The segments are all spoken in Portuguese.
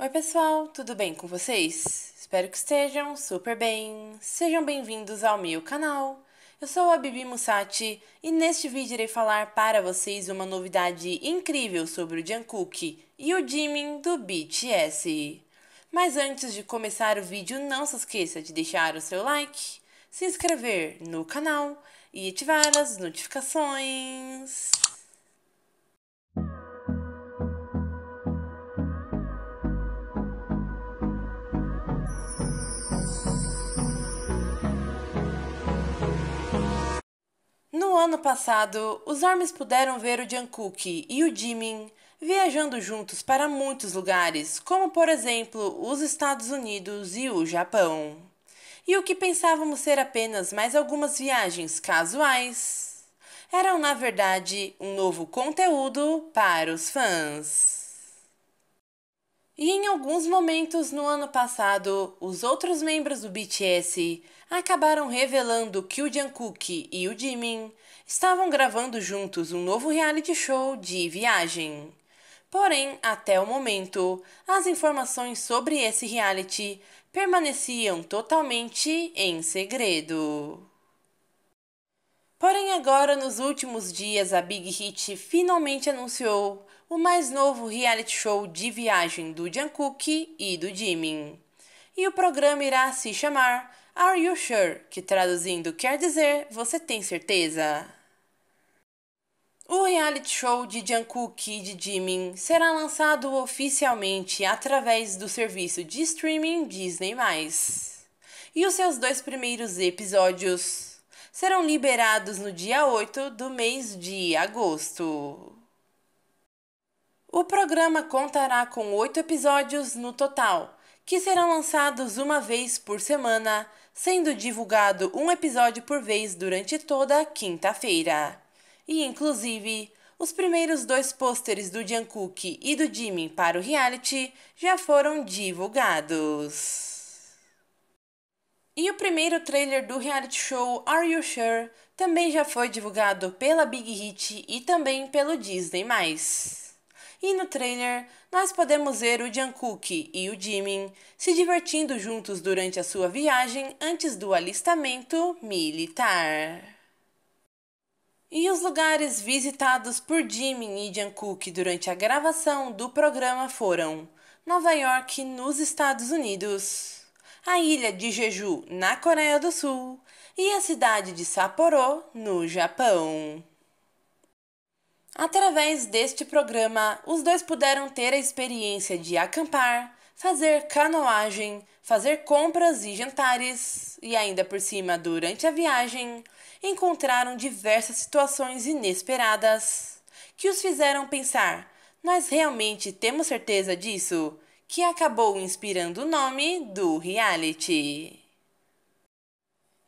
Oi, pessoal, tudo bem com vocês? Espero que estejam super bem. Sejam bem-vindos ao meu canal. Eu sou a Bibi Musati e neste vídeo irei falar para vocês uma novidade incrível sobre o Jungkook e o Jimin do BTS. Mas antes de começar o vídeo, não se esqueça de deixar o seu like, se inscrever no canal e ativar as notificações. ano passado, os Armes puderam ver o Jungkook e o Jimin viajando juntos para muitos lugares, como por exemplo os Estados Unidos e o Japão. E o que pensávamos ser apenas mais algumas viagens casuais eram na verdade um novo conteúdo para os fãs. E em alguns momentos no ano passado, os outros membros do BTS acabaram revelando que o Jungkook e o Jimin estavam gravando juntos um novo reality show de viagem. Porém, até o momento, as informações sobre esse reality permaneciam totalmente em segredo. Porém, agora nos últimos dias, a Big Hit finalmente anunciou o mais novo reality show de viagem do Jungkook e do Jimin. E o programa irá se chamar Are You Sure? que traduzindo quer dizer Você tem certeza? O reality show de Jungkook e de Jimin será lançado oficialmente através do serviço de streaming Disney+. E os seus dois primeiros episódios serão liberados no dia 8 do mês de agosto. O programa contará com oito episódios no total, que serão lançados uma vez por semana, sendo divulgado um episódio por vez durante toda a quinta-feira. E, inclusive, os primeiros dois pôsteres do Jungkook e do Jimin para o reality já foram divulgados. E o primeiro trailer do reality show Are You Sure também já foi divulgado pela Big Hit e também pelo Disney+. E no trailer, nós podemos ver o Jungkook e o Jimin se divertindo juntos durante a sua viagem antes do alistamento militar. E os lugares visitados por Jimin e Jungkook durante a gravação do programa foram Nova York, nos Estados Unidos, a ilha de Jeju, na Coreia do Sul, e a cidade de Sapporo, no Japão. Através deste programa, os dois puderam ter a experiência de acampar, fazer canoagem, fazer compras e jantares, e ainda por cima, durante a viagem, encontraram diversas situações inesperadas que os fizeram pensar: nós realmente temos certeza disso? que acabou inspirando o nome do reality.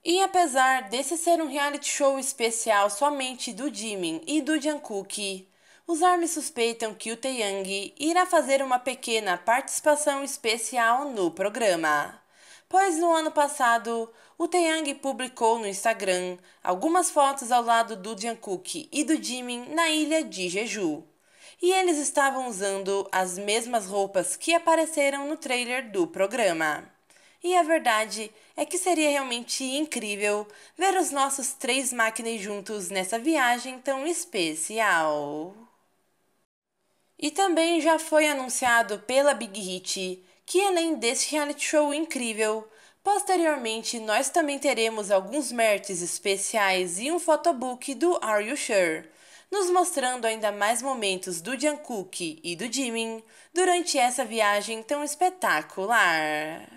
E apesar desse ser um reality show especial somente do Jimin e do Jungkook, os ARMY suspeitam que o Taeyang irá fazer uma pequena participação especial no programa. Pois no ano passado, o Taeyang publicou no Instagram algumas fotos ao lado do Jungkook e do Jimin na ilha de Jeju, e eles estavam usando as mesmas roupas que apareceram no trailer do programa. E a verdade é que seria realmente incrível ver os nossos três máquinas juntos nessa viagem tão especial. E também já foi anunciado pela Big Hit que além deste reality show incrível, Posteriormente, nós também teremos alguns mertes especiais e um photobook do Are You Sure? nos mostrando ainda mais momentos do Jungkook e do Jimin durante essa viagem tão espetacular.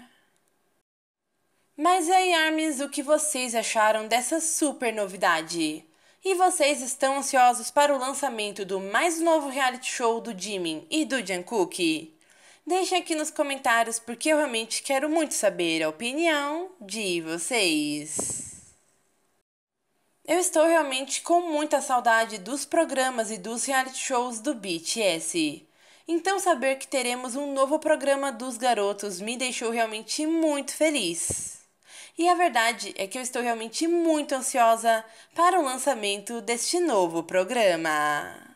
Mas aí, Armes, o que vocês acharam dessa super novidade? E vocês estão ansiosos para o lançamento do mais novo reality show do Jimin e do Jungkook? Deixem aqui nos comentários porque eu realmente quero muito saber a opinião de vocês. Eu estou realmente com muita saudade dos programas e dos reality shows do BTS. Então, saber que teremos um novo programa dos garotos me deixou realmente muito feliz. E a verdade é que eu estou realmente muito ansiosa para o lançamento deste novo programa.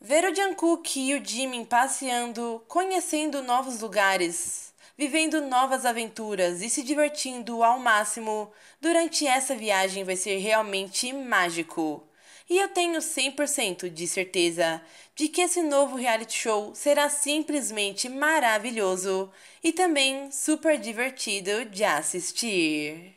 Ver o Jungkook e o Jimin passeando, conhecendo novos lugares, vivendo novas aventuras e se divertindo ao máximo, durante essa viagem vai ser realmente mágico. E eu tenho 100% de certeza de que esse novo reality show será simplesmente maravilhoso e também super divertido de assistir.